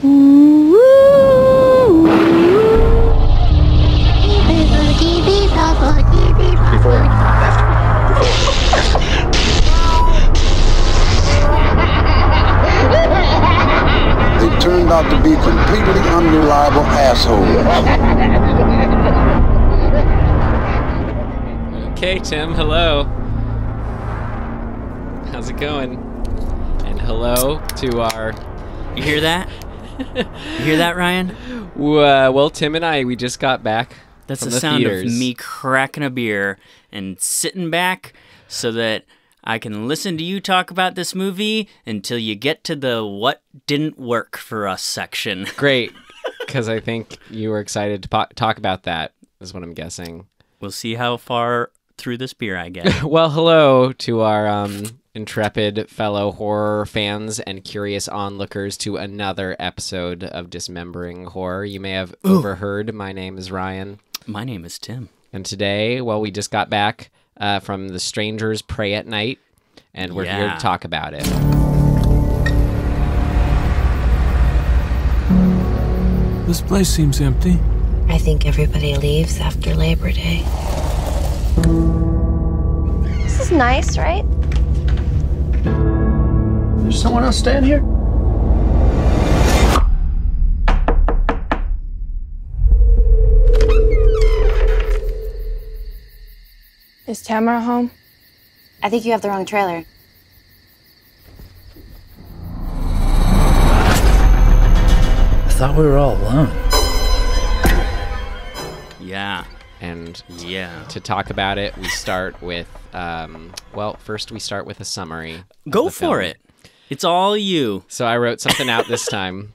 They turned out to be completely unreliable assholes. okay, Tim, hello. How's it going? And hello to our. You hear that? you hear that, Ryan? Uh, well, Tim and I, we just got back. That's the, the, sound theaters. of me cracking a beer and sitting back so that I can listen to you talk about this movie until you get to the what didn't work for us section. Great, because I think you were excited to talk about that, is what I'm guessing. We'll see how far through this beer I get. well, hello to our um, intrepid fellow horror fans and curious onlookers to another episode of Dismembering Horror. You may have Ooh. overheard. My name is Ryan. My name is Tim. And today, well, we just got back uh, from The Strangers Pray at Night, and we're yeah. here to talk about it. This place seems empty. I think everybody leaves after Labor Day. This is nice, right? There's someone else staying here? Is Tamara home? I think you have the wrong trailer. I thought we were all alone. Yeah and yeah. to talk about it, we start with um, well, first we start with a summary. Go for film. it. It's all you. So I wrote something out this time.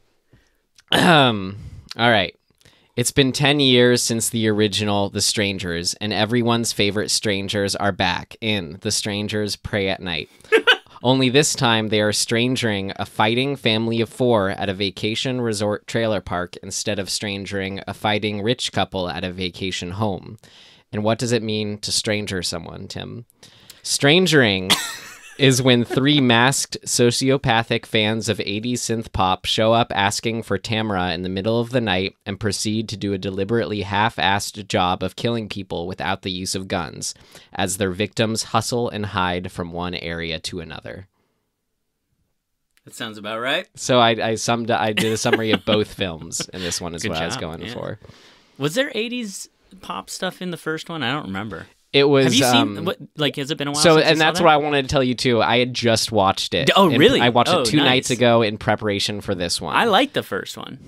Um, all right. It's been 10 years since the original The Strangers, and everyone's favorite strangers are back in The Strangers Pray at Night. Only this time, they are strangering a fighting family of four at a vacation resort trailer park instead of strangering a fighting rich couple at a vacation home. And what does it mean to stranger someone, Tim? Strangering is when three masked sociopathic fans of 80s synth pop show up asking for Tamara in the middle of the night and proceed to do a deliberately half assed job of killing people without the use of guns, as their victims hustle and hide from one area to another. That sounds about right. So I, I summed I did a summary of both films, and this one is Good what job, I was going yeah. for. Was there 80s pop stuff in the first one? I don't remember. It was. Have you um, seen? What, like, has it been a while? So, and that's that? what I wanted to tell you too. I had just watched it. Oh, really? I watched oh, it two nice. nights ago in preparation for this one. I like the first one.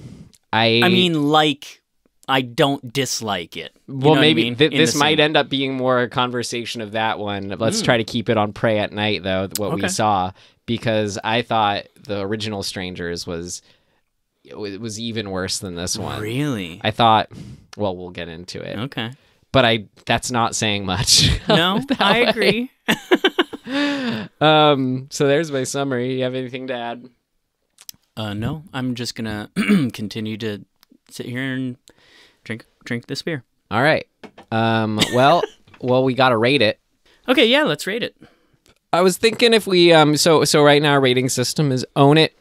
I. I mean, like, I don't dislike it. You well, maybe I mean? th- this might end up being more a conversation of that one. Let's mm. try to keep it on "Pray at Night," though. What okay. we saw, because I thought the original "Strangers" was it was even worse than this one. Really? I thought. Well, we'll get into it. Okay but I that's not saying much. No, I way. agree. um, so there's my summary. You have anything to add? Uh, no, I'm just gonna continue to sit here and drink drink this beer. All right. Um, well, well, we gotta rate it. Okay, yeah, let's rate it. I was thinking if we um, so so right now our rating system is own it,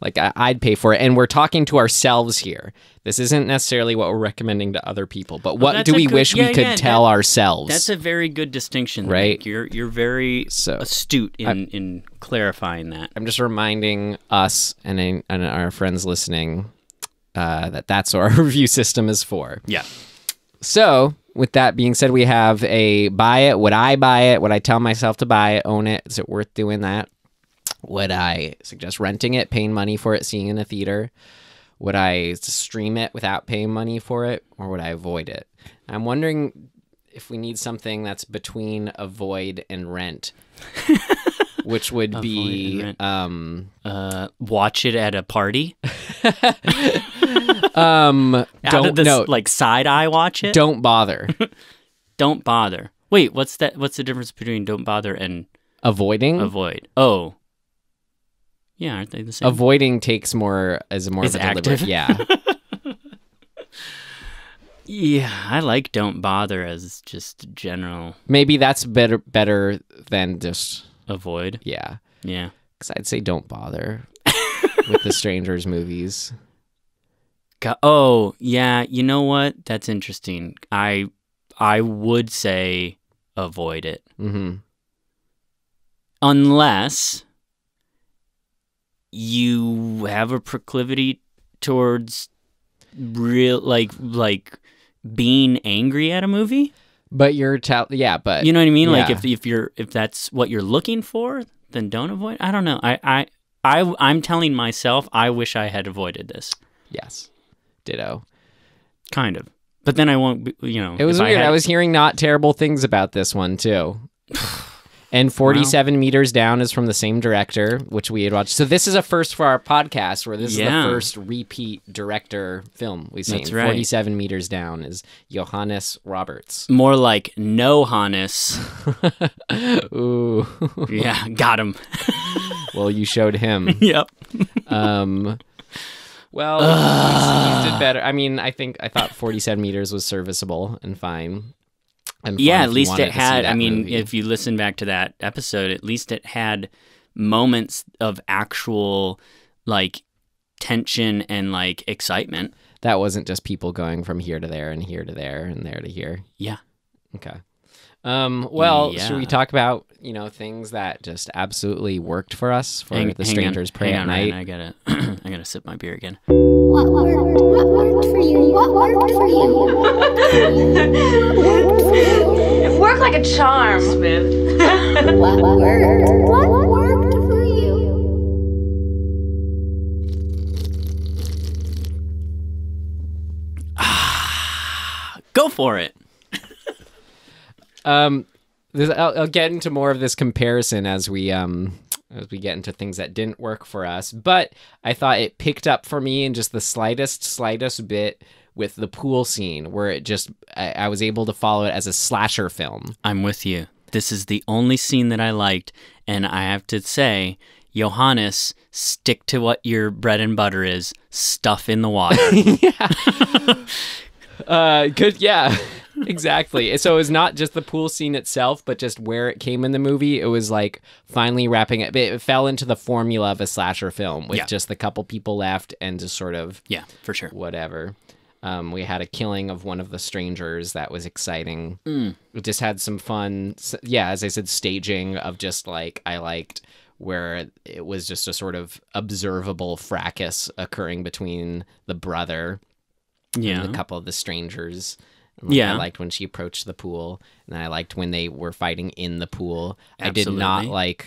like I, would pay for it. And we're talking to ourselves here. This isn't necessarily what we're recommending to other people, but oh, what oh, do we good, wish yeah, we could yeah, tell that, ourselves? That's a very good distinction, right? You're you're very so, astute in, i in clarifying that. I'm just reminding us and and our friends listening uh, that that's what our review system is for. Yeah. So with that being said, we have a buy it. Would I buy it? Would I tell myself to buy it? Own it? Is it worth doing that? Would I suggest renting it, paying money for it, seeing it in a theater? Would I stream it without paying money for it, or would I avoid it? I'm wondering if we need something that's between avoid and rent, which would be um, uh, watch it at a party. um, don't this, no, like side eye watch it. Don't bother. don't bother. Wait, what's that? What's the difference between don't bother and avoiding? Avoid. Oh, yeah, aren't they the same? Avoiding takes more as more it's of a active. yeah. yeah, I like don't bother as just general. Maybe that's better better than just avoid. Yeah. Yeah. Cuz I'd say don't bother with the strangers movies. oh, yeah, you know what? That's interesting. I I would say avoid it. -hmm. Unless you have a proclivity towards real like like being angry at a movie but you're ta- yeah but you know what i mean yeah. like if if you're if that's what you're looking for then don't avoid i don't know i i, I i'm telling myself i wish i had avoided this yes ditto kind of but then i won't be, you know it was weird I, had... I was hearing not terrible things about this one too and 47 wow. meters down is from the same director which we had watched so this is a first for our podcast where this yeah. is the first repeat director film we've seen right. 47 meters down is johannes roberts more like no hannes ooh yeah got him well you showed him yep um well, did better. I mean, I think I thought 47 meters was serviceable and fine yeah, at least it had. I mean, movie. if you listen back to that episode, at least it had moments of actual like tension and like excitement. That wasn't just people going from here to there and here to there and there to here. Yeah. Okay. Um, well, yeah. should we talk about you know things that just absolutely worked for us for hang, the Strangers on, Pray at on, Night? Ryan, I gotta, I gotta sip my beer again. What, what, what, worked for you. What worked for you? worked for you. worked like a charm. Smith. what worked? What worked for you? Ah, go for it. um, I'll, I'll, get into more of this comparison as we um as we get into things that didn't work for us. But I thought it picked up for me in just the slightest, slightest bit with the pool scene where it just, I, I was able to follow it as a slasher film. I'm with you. This is the only scene that I liked. And I have to say, Johannes, stick to what your bread and butter is stuff in the water. yeah. uh, good. Yeah exactly. So it was not just the pool scene itself, but just where it came in the movie. It was like finally wrapping it. It fell into the formula of a slasher film with yeah. just the couple people left and just sort of yeah, for sure, whatever. Um, we had a killing of one of the strangers that was exciting. Mm. We just had some fun. Yeah, as I said, staging of just like I liked where it was just a sort of observable fracas occurring between the brother yeah. and a couple of the strangers. Like, yeah. I liked when she approached the pool, and I liked when they were fighting in the pool. Absolutely. I did not like.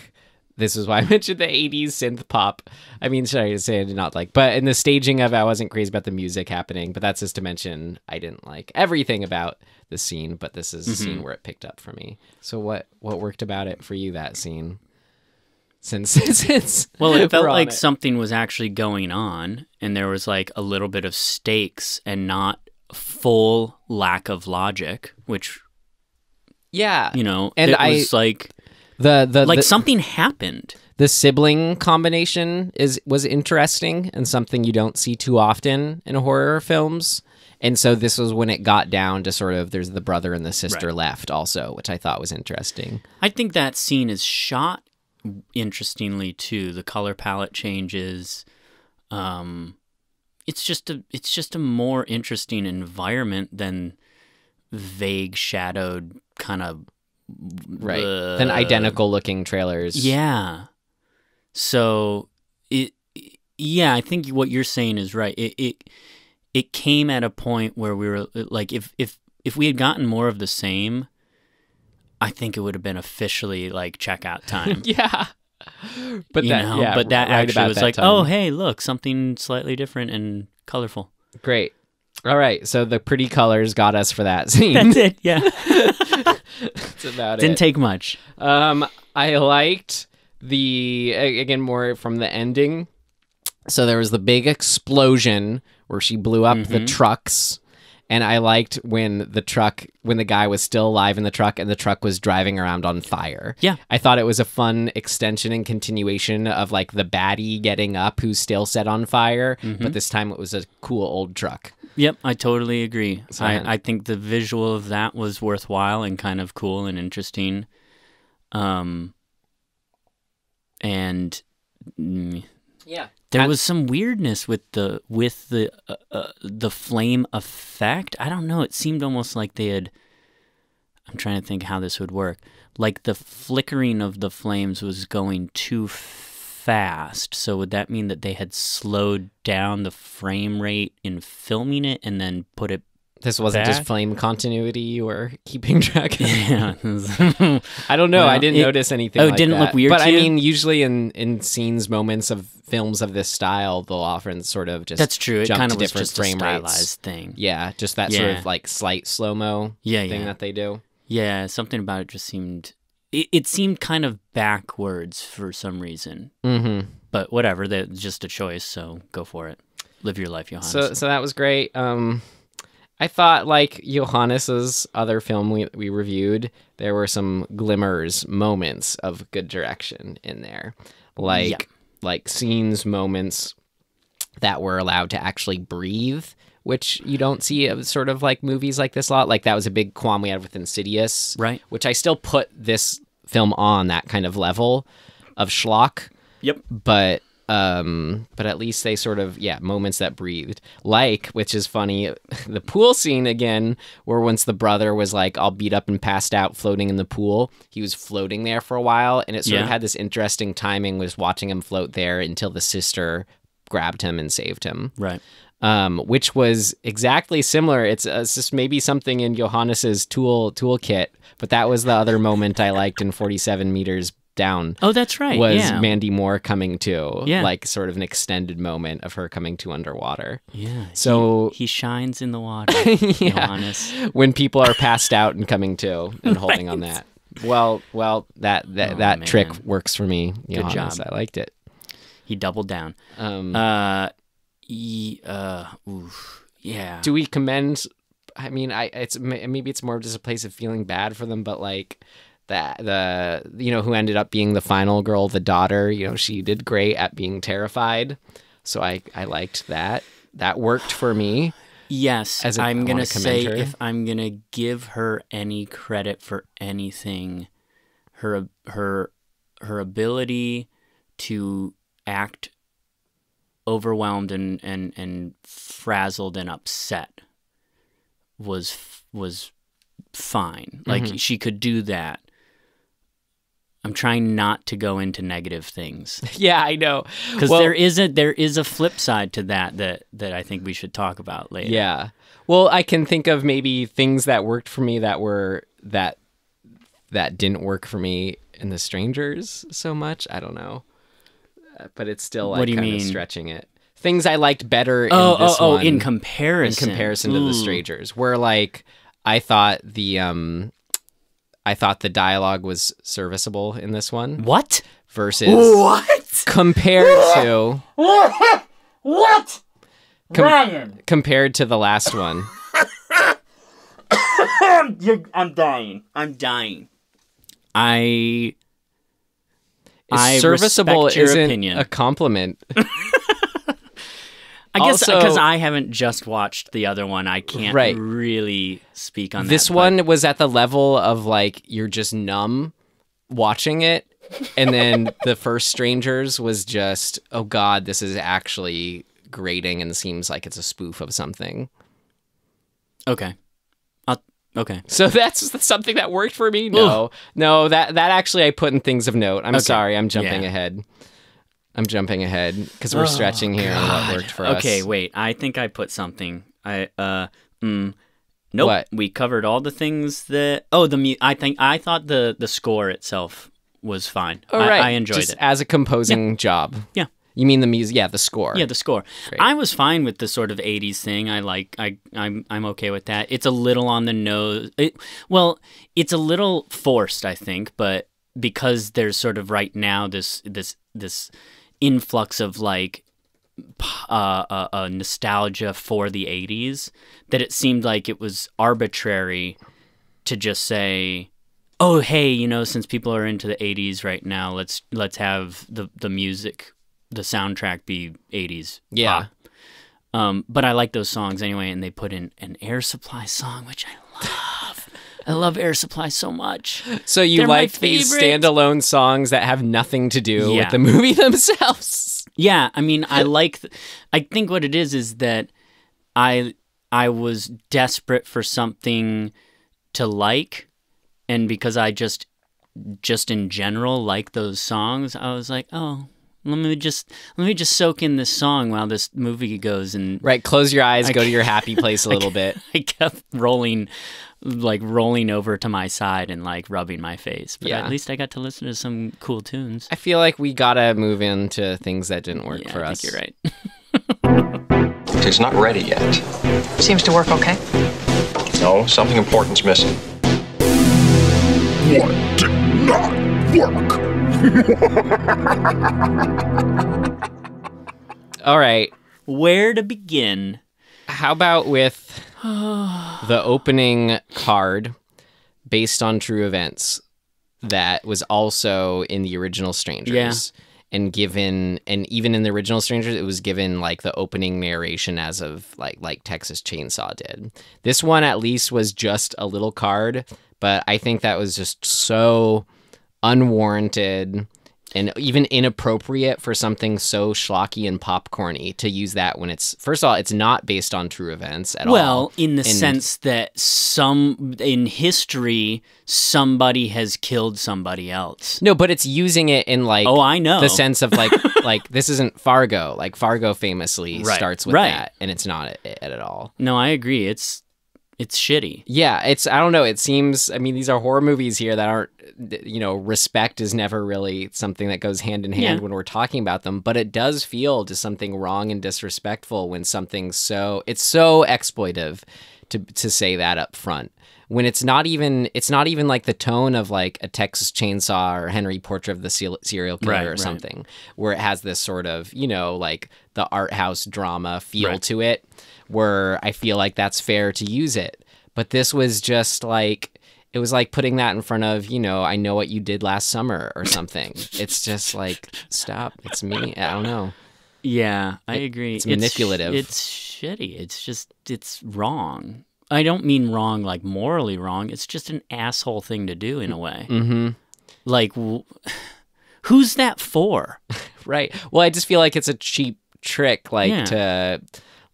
This is why I mentioned the 80s synth pop. I mean, sorry to say I did not like, but in the staging of it, I wasn't crazy about the music happening, but that's just to mention I didn't like everything about the scene, but this is mm-hmm. the scene where it picked up for me. So what what worked about it for you that scene? Since since well, it felt like it. something was actually going on, and there was like a little bit of stakes, and not full lack of logic, which yeah, you know, and it I was like the the like the, something happened. The sibling combination is was interesting and something you don't see too often in horror films. And so this was when it got down to sort of there's the brother and the sister right. left also, which I thought was interesting. I think that scene is shot interestingly too. The color palette changes. Um, it's just a it's just a more interesting environment than vague shadowed kind of right uh, than identical looking trailers. Yeah. So it yeah, I think what you're saying is right. It it it came at a point where we were like if if if we had gotten more of the same, I think it would have been officially like checkout time. yeah. but you that, know, yeah, but that right actually was that like, time. oh hey, look, something slightly different and colorful. Great. All right, so the pretty colors got us for that scene. That's it. Yeah. That's about Didn't it. Didn't take much. Um, I liked the again more from the ending. So there was the big explosion where she blew up mm-hmm. the trucks and I liked when the truck when the guy was still alive in the truck and the truck was driving around on fire. Yeah. I thought it was a fun extension and continuation of like the baddie getting up who's still set on fire, mm-hmm. but this time it was a cool old truck. Yep, I totally agree. So, I, I think the visual of that was worthwhile and kind of cool and interesting. Um and mm, yeah. There was some weirdness with the with the uh, uh, the flame effect. I don't know. It seemed almost like they had. I'm trying to think how this would work. Like the flickering of the flames was going too fast. So would that mean that they had slowed down the frame rate in filming it and then put it this wasn't back. just flame continuity you were keeping track of. Yeah. I don't know. Well, I didn't it, notice anything. Oh, like didn't that. look weird. But I you? mean, usually in in scenes, moments of films of this style, they'll often sort of just that's true. It kind of different just frame a stylized thing. Yeah, just that yeah. sort of like slight slow mo. Yeah, thing yeah. that they do. Yeah, something about it just seemed. It, it seemed kind of backwards for some reason. Mm-hmm. But whatever, that's just a choice. So go for it. Live your life, Johannes. So, so that was great. Um, I thought, like Johannes's other film we, we reviewed, there were some glimmers, moments of good direction in there, like yeah. like scenes, moments that were allowed to actually breathe, which you don't see of sort of like movies like this a lot. Like that was a big qualm we had with Insidious, right? Which I still put this film on that kind of level of schlock. Yep. But um, but at least they sort of yeah moments that breathed like which is funny the pool scene again where once the brother was like all beat up and passed out floating in the pool he was floating there for a while and it sort yeah. of had this interesting timing was watching him float there until the sister grabbed him and saved him right um, which was exactly similar. It's, uh, it's, just maybe something in Johannes's tool toolkit, but that was the other moment I liked in 47 meters down. Oh, that's right. Was yeah. Mandy Moore coming to? Yeah. Like sort of an extended moment of her coming to underwater. Yeah. So he, he shines in the water. yeah. When people are passed out and coming to and holding right. on that. Well, well, that that, oh, that trick works for me. Good Johannes. job. I liked it. He doubled down. Um. Uh. uh. Oof. Yeah. Do we commend? I mean, I it's maybe it's more just a place of feeling bad for them, but like the the you know who ended up being the final girl, the daughter. You know, she did great at being terrified, so I I liked that. That worked for me. Yes, as a, I'm gonna say her. if I'm gonna give her any credit for anything, her her her ability to act overwhelmed and and and frazzled and upset was was fine. Like mm -hmm. she could do that I'm trying not to go into negative things. yeah, I know. Because well, there is a there is a flip side to that that that I think we should talk about later. Yeah. Well, I can think of maybe things that worked for me that were that that didn't work for me in the strangers so much. I don't know. Uh, but it's still like what do you mean? stretching it. Things I liked better oh, in this oh, oh, in comparison. In comparison Ooh. to the strangers. Where like I thought the um I thought the dialogue was serviceable in this one. What? Versus what? Compared to what? Com Ryan. Compared to the last one. I'm dying. I'm dying. I. I serviceable isn't opinion. a compliment. I guess because I haven't just watched the other one, I can't right. really speak on this that, one. But. Was at the level of like you're just numb watching it, and then the first Strangers was just oh god, this is actually grating and seems like it's a spoof of something. Okay. okay. So that's something that worked for me. No, no, that that actually I put in things of note. I'm okay. sorry, I'm jumping yeah. ahead. I'm jumping ahead because we're oh, stretching here God. on what worked for okay, us. Okay, wait. I think I put something. I uh, mm, nope. What? We covered all the things that. Oh, the mu- I think I thought the the score itself was fine. All oh, right. I, I, enjoyed Just it as a composing yeah. job. Yeah. You mean the music? Yeah, the score. Yeah, the score. Great. I was fine with the sort of '80s thing. I like. I I'm I'm okay with that. It's a little on the nose. It, well, it's a little forced, I think, but because there's sort of right now this this this influx of like uh, uh, uh, nostalgia for the 80s that it seemed like it was arbitrary to just say oh hey you know since people are into the 80s right now let's let's have the the music the soundtrack be 80s yeah pop. um but i like those songs anyway and they put in an air supply song which i love I love Air Supply so much. So you They're like these standalone songs that have nothing to do yeah. with the movie themselves? Yeah, I mean, I like. Th- I think what it is is that I I was desperate for something to like, and because I just just in general like those songs, I was like, oh, let me just let me just soak in this song while this movie goes and right close your eyes I go to your happy place a little I bit i kept rolling like rolling over to my side and like rubbing my face. But yeah. at least I got to listen to some cool tunes. I feel like we gotta move into things that didn't work yeah, for I us. you're right. it's not ready yet. Seems to work okay. No, something important's missing. What did not work? All right. Where to begin? How about with the opening card based on true events that was also in the original Strangers. Yeah. And given, and even in the original Strangers, it was given like the opening narration as of like like Texas Chainsaw did. This one at least was just a little card, but I think that was just so unwarranted and even inappropriate for something so schlocky and popcorny to use that when it's first of all it's not based on true events at well, all. Well, in the and, sense that some in history somebody has killed somebody else. No, but it's using it in like oh I know the sense of like like this isn't Fargo. Like Fargo famously right, starts with right. that, and it's not it at all. No, I agree. It's it's shitty. Yeah, it's I don't know. It seems I mean these are horror movies here that aren't you know respect is never really something that goes hand in hand yeah. when we're talking about them, but it does feel to something wrong and disrespectful when something's so it's so exploitive to to say that up front when it's not even it's not even like the tone of like a Texas Chainsaw or Henry Portrait of the Serial Killer right, or right. something, where it has this sort of you know like the art house drama feel right. to it where I feel like that's fair to use it. But this was just like it was like putting that in front of you know I know what you did last summer or something. it's just like stop. It's me. I don't know. Yeah, I it, agree. It's manipulative. It's, it's shitty. It's just it's wrong. I don't mean wrong like morally wrong. It's just an asshole thing to do in a way. Mm-hmm. Like, who's that for? right. Well, I just feel like it's a cheap trick, like yeah. to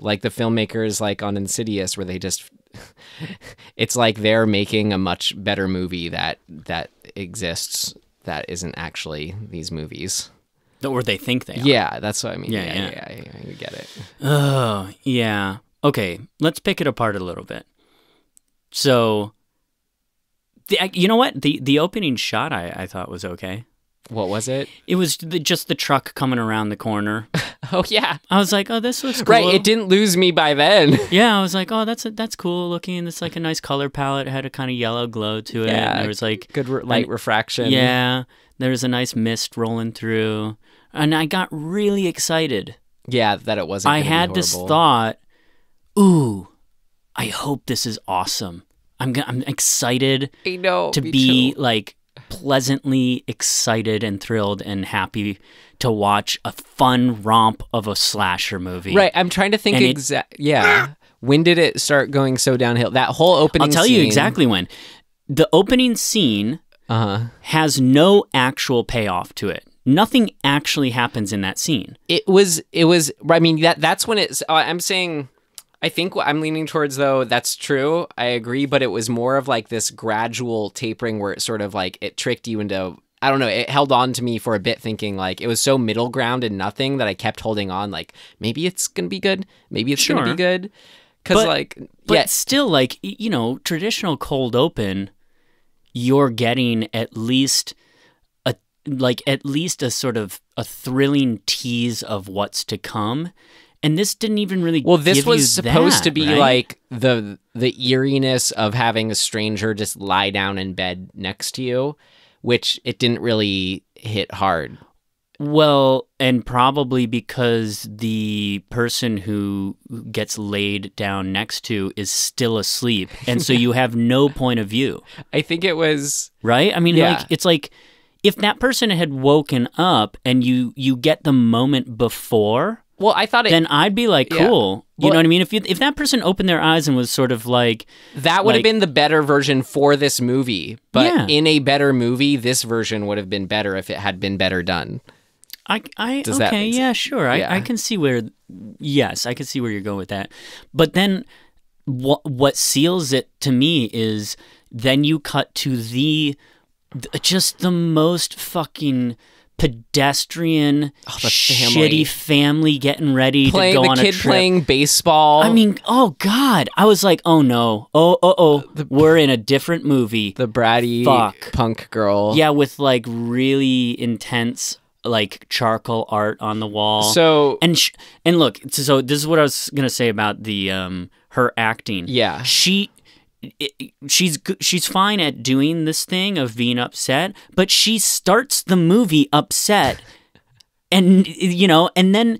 like the filmmakers like on Insidious where they just it's like they're making a much better movie that that exists that isn't actually these movies. Or they think they are. Yeah, that's what I mean. Yeah, yeah, yeah. yeah, yeah you get it. Oh, yeah. Okay, let's pick it apart a little bit. So, the, you know what? The the opening shot I, I thought was okay what was it? It was the, just the truck coming around the corner. oh yeah, I was like, oh, this looks cool. Right, it didn't lose me by then. yeah, I was like, oh, that's a, that's cool looking. It's like a nice color palette. It had a kind of yellow glow to it. Yeah, there was like good re light refraction. Yeah, there was a nice mist rolling through, and I got really excited. Yeah, that it wasn't. I had this thought, ooh, I hope this is awesome. I'm I'm excited. I know to be too. like pleasantly excited and thrilled and happy to watch a fun romp of a slasher movie. Right. I'm trying to think exactly. Yeah. when did it start going so downhill? That whole opening. I'll tell scene... you exactly when. The opening scene uh -huh. has no actual payoff to it. Nothing actually happens in that scene. It was. It was. I mean that. That's when it's. Uh, I'm saying I think what I'm leaning towards though, that's true. I agree, but it was more of like this gradual tapering where it sort of like it tricked you into I don't know, it held on to me for a bit thinking like it was so middle ground and nothing that I kept holding on like maybe it's going to be good, maybe it's sure. going to be good. Cuz like but yeah. still like you know, traditional cold open you're getting at least a like at least a sort of a thrilling tease of what's to come and this didn't even really. Well, this was supposed that, to be right? like the the eeriness of having a stranger just lie down in bed next to you, which it didn't really hit hard. Well, and probably because the person who gets laid down next to is still asleep, and so you have no point of view. I think it was right. I mean, yeah. like, it's like if that person had woken up and you you get the moment before well, I thought it. Then I'd be like, cool. Yeah. You well, know what I mean? If you, if that person opened their eyes and was sort of like, that would like, have been the better version for this movie. But yeah. in a better movie, this version would have been better if it had been better done. I, I Does okay, yeah, sure. I, I can see where, yes, I can see where you're going with that. But then, what what seals it to me is then you cut to the, just the most fucking pedestrian, oh, family. shitty family getting ready playing, to go on a trip. playing baseball. I mean, oh god, I was like, oh no, oh uh, oh oh, the, we're in a different movie. The bratty Fuck. punk girl, yeah, with like really intense like charcoal art on the wall. So and and look, so this is what I was gonna say about the um her acting. Yeah, she she's she's fine at doing this thing of being upset, but she starts the movie upset, and you know, and then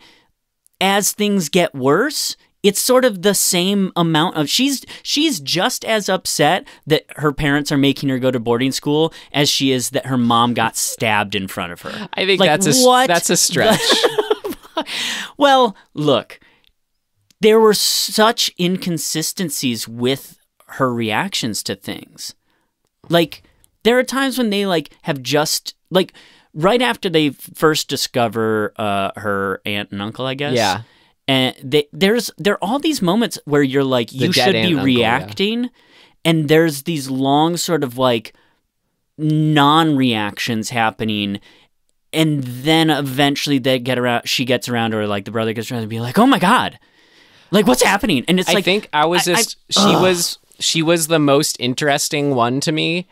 as things get worse, it's sort of the same amount of she's she's just as upset that her parents are making her go to boarding school as she is that her mom got stabbed in front of her. I think like, that's a what that's a stretch. well, look, there were such inconsistencies with her reactions to things. Like there are times when they like have just like right after they first discover uh, her aunt and uncle, I guess. Yeah. And they, there's there are all these moments where you're like you should be uncle, reacting, yeah. and there's these long sort of like non-reactions happening, and then eventually they get around. She gets around, or like the brother gets around and be like, "Oh my god, like what's happening?" And it's I like I think I was just I, I, she ugh. was she was the most interesting one to me,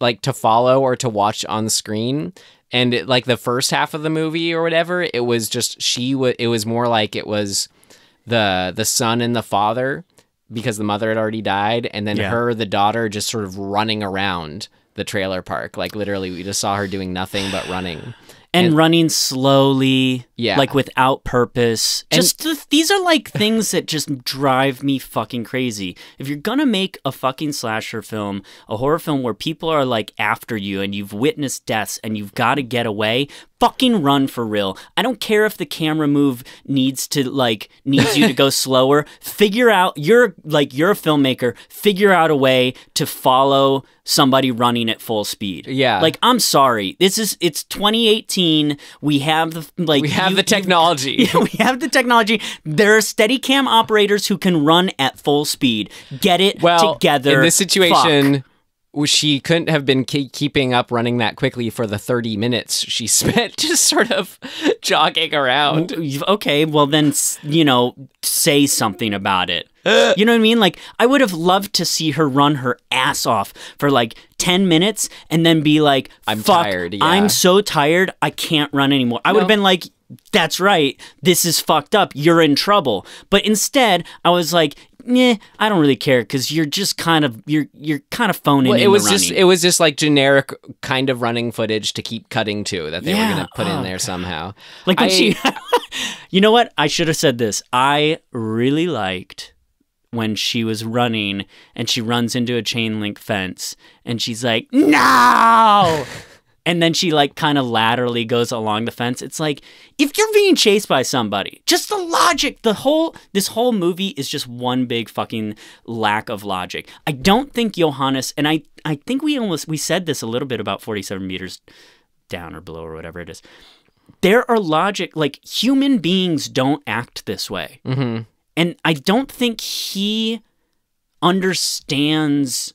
like to follow or to watch on screen. And it, like the first half of the movie or whatever, it was just she was. It was more like it was the the son and the father because the mother had already died, and then yeah. her the daughter just sort of running around the trailer park. Like literally, we just saw her doing nothing but running and, and running slowly, yeah, like without purpose. And just th these are like things that just drive me fucking crazy. If you're gonna make a fucking slasher film, a horror film where people are like after you and you've witnessed deaths and you've got to get away, fucking run for real. I don't care if the camera move needs to like needs you to go slower. Figure out you're like you're a filmmaker, figure out a way to follow somebody running at full speed. Yeah. Like I'm sorry. This is it's 2018. We have the like We have you, the technology. You, we have the technology. There are steadicam operators who can run at full speed. Get it well, together. In this situation, Fuck she couldn't have been ke- keeping up running that quickly for the 30 minutes she spent just sort of jogging around. Okay, well then, you know, say something about it. you know what I mean? Like I would have loved to see her run her ass off for like 10 minutes and then be like, "I'm tired. Yeah. I'm so tired. I can't run anymore." I no. would have been like, that's right. This is fucked up. You're in trouble. But instead, I was like, yeah, I don't really care because you're just kind of you're you're kind of phoning. Well, it was just it was just like generic kind of running footage to keep cutting to that they yeah. were going to put oh, in there God. somehow. Like when I, she, you know what? I should have said this. I really liked when she was running and she runs into a chain link fence and she's like, "No!" and then she like kind of laterally goes along the fence it's like if you're being chased by somebody just the logic the whole this whole movie is just one big fucking lack of logic i don't think johannes and i i think we almost we said this a little bit about 47 meters down or below or whatever it is there are logic like human beings don't act this way mm-hmm. and i don't think he understands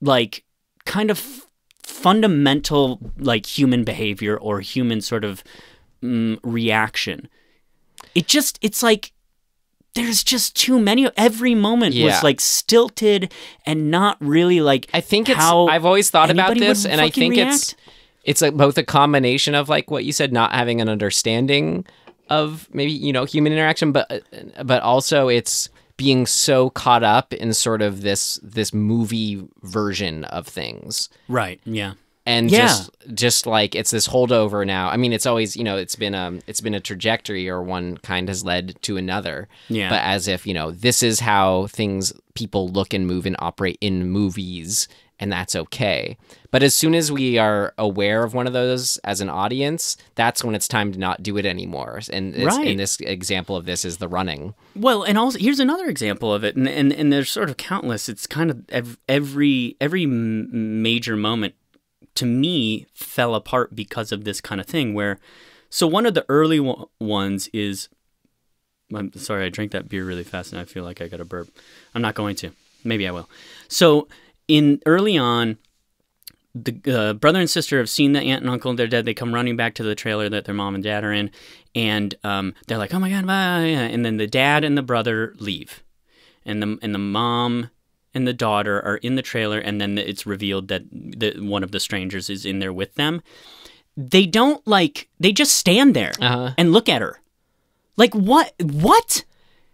like kind of fundamental like human behavior or human sort of mm, reaction. It just it's like there's just too many. Every moment yeah. was like stilted and not really like. I think it's. I've always thought about this, and I think react. it's it's a, both a combination of like what you said, not having an understanding of maybe you know human interaction, but but also it's being so caught up in sort of this this movie version of things. Right. Yeah. And yeah. just just like it's this holdover now. I mean, it's always you know it's been a um, it's been a trajectory or one kind has led to another. Yeah. But as if you know this is how things people look and move and operate in movies and that's okay. But as soon as we are aware of one of those as an audience, that's when it's time to not do it anymore. And right. in this example of this is the running. Well, and also here's another example of it, and and, and there's sort of countless. It's kind of every every major moment to me fell apart because of this kind of thing. Where so one of the early ones is. I'm sorry, I drank that beer really fast, and I feel like I got a burp. I'm not going to. Maybe I will. So in early on, the uh, brother and sister have seen the aunt and uncle. They're dead. They come running back to the trailer that their mom and dad are in, and um, they're like, "Oh my god!" Bye. And then the dad and the brother leave, and the and the mom and the daughter are in the trailer, and then it's revealed that the, one of the strangers is in there with them. They don't like. They just stand there uh-huh. and look at her. Like what? What?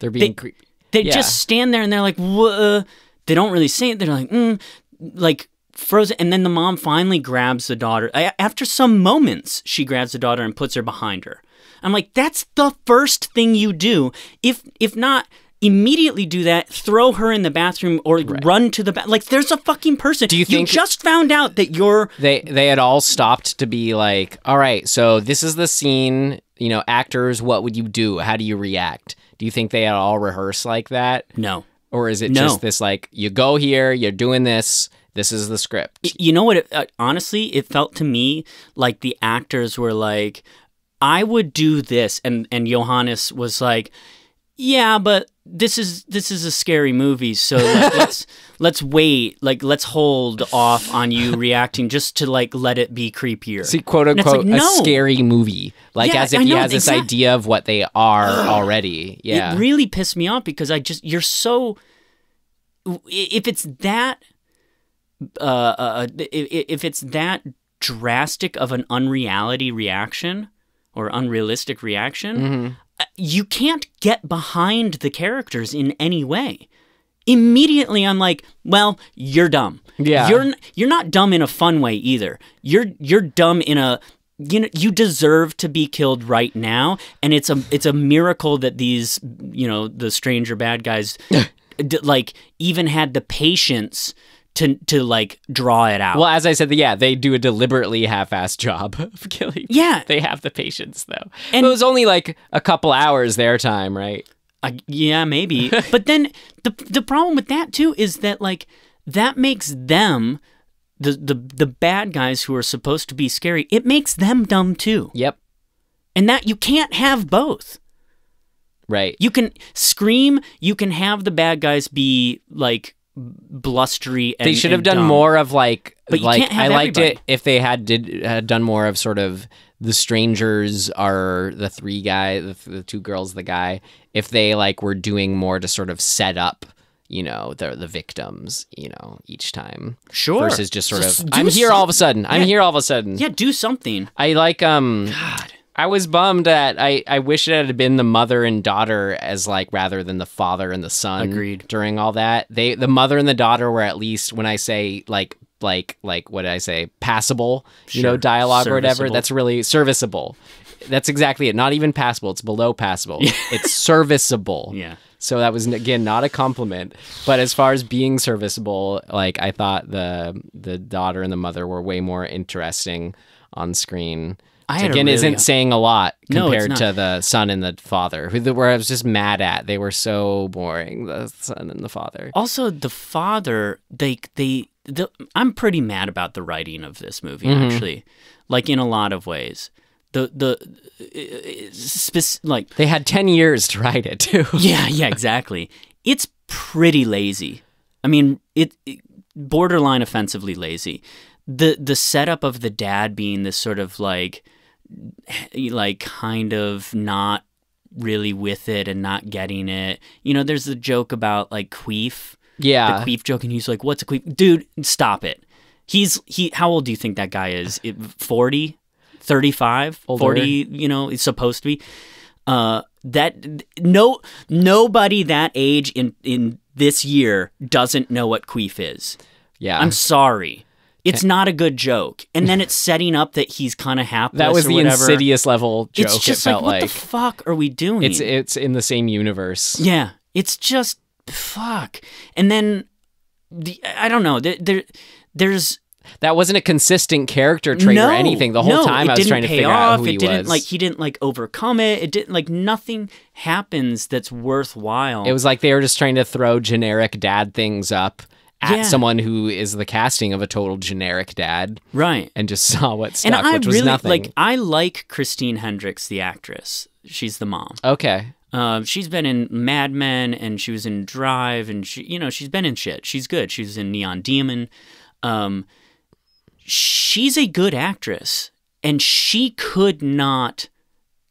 They're being they, creepy. They yeah. just stand there and they're like, "What?" they don't really say it. They're like, mm, like frozen. And then the mom finally grabs the daughter. After some moments, she grabs the daughter and puts her behind her. I'm like, that's the first thing you do. If if not, immediately do that, throw her in the bathroom or right. run to the Like there's a fucking person. Do you think you just found out that you're they they had all stopped to be like, all right, so this is the scene. You know, actors, what would you do? How do you react? Do you think they had all rehearsed like that? No or is it no. just this like you go here, you're doing this, this is the script? You know what? It, uh, honestly, it felt to me like the actors were like, I would do this, and and Johannes was like yeah, but this is this is a scary movie, so like, let's let's wait, like let's hold off on you reacting just to like let it be creepier. See, quote unquote, like, no. a scary movie, like yeah, as if I he has this idea of what they are already. Yeah, it really pissed me off because I just you're so if it's that uh, uh, uh if it's that drastic of an unreality reaction or unrealistic reaction, mm -hmm you can't get behind the characters in any way. Immediately, I'm like, well, you're dumb. Yeah, you're you're not dumb in a fun way either. You're you're dumb in a you know you deserve to be killed right now and it's a it's a miracle that these you know the stranger bad guys like even had the patience to to like draw it out. Well, as I said, yeah, they do a deliberately half-assed job of killing. Yeah, they have the patience though. And but it was only like a couple hours their time, right? Uh, yeah, maybe. but then the the problem with that too is that like that makes them the the the bad guys who are supposed to be scary. It makes them dumb too. Yep. And that you can't have both. Right. You can scream. You can have the bad guys be like blustery. And, they should have done dumb. more of like, but like I liked everybody. it if they had did had done more of sort of the strangers are the three guy, the, the two girls, the guy. If they like were doing more to sort of set up you know the the victims you know each time sure versus just sort of i'm here all of a sudden yeah. i'm here all of a sudden yeah do something i like um God. I was bummed that I, I wish it had been the mother and daughter as like rather than the father and the son. Agreed. During all that. They the mother and the daughter were at least when I say like like like what did I say? Passable, sure. you know, dialogue or whatever. That's really serviceable. That's exactly it. Not even passable. It's below passable. It's serviceable. Yeah. So that was again not a compliment, but as far as being serviceable, like I thought the the daughter and the mother were way more interesting on screen. Which, again, really isn't saying a lot compared no, to the son and the father, where I was just mad at. They were so boring. The son and the father. Also, the father. They they. The, I'm pretty mad about the writing of this movie, mm-hmm. actually, like in a lot of ways. The the spec- like they had ten years to write it too. yeah, yeah, exactly. It's pretty lazy. I mean, it, it borderline offensively lazy the the setup of the dad being this sort of like like kind of not really with it and not getting it. You know, there's a joke about like queef. Yeah. The queef joke and he's like, "What's a queef?" Dude, stop it. He's he how old do you think that guy is? 40? 35? 40, you know, it's supposed to be. Uh that no nobody that age in in this year doesn't know what queef is. Yeah. I'm sorry. It's eh. not a good joke. And then it's setting up that he's kind of happy. That was the whatever. insidious level joke. It's just it like, what the fuck are we doing? It's it's in the same universe. Yeah, it's just fuck. And then the, I don't know. There, there there's that wasn't a consistent character trait no, or anything the whole no, time. I was trying to figure off. out who it he didn't, was. Like he didn't like overcome it. It didn't like nothing happens that's worthwhile. It was like they were just trying to throw generic dad things up at yeah. someone who is the casting of a total generic dad, right? And just saw what stuck, and I which was really, nothing. Like I like Christine Hendricks, the actress. She's the mom. Okay. Uh, she's been in Mad Men, and she was in Drive, and she, you know, she's been in shit. She's good. She was in Neon Demon. Um, she's a good actress, and she could not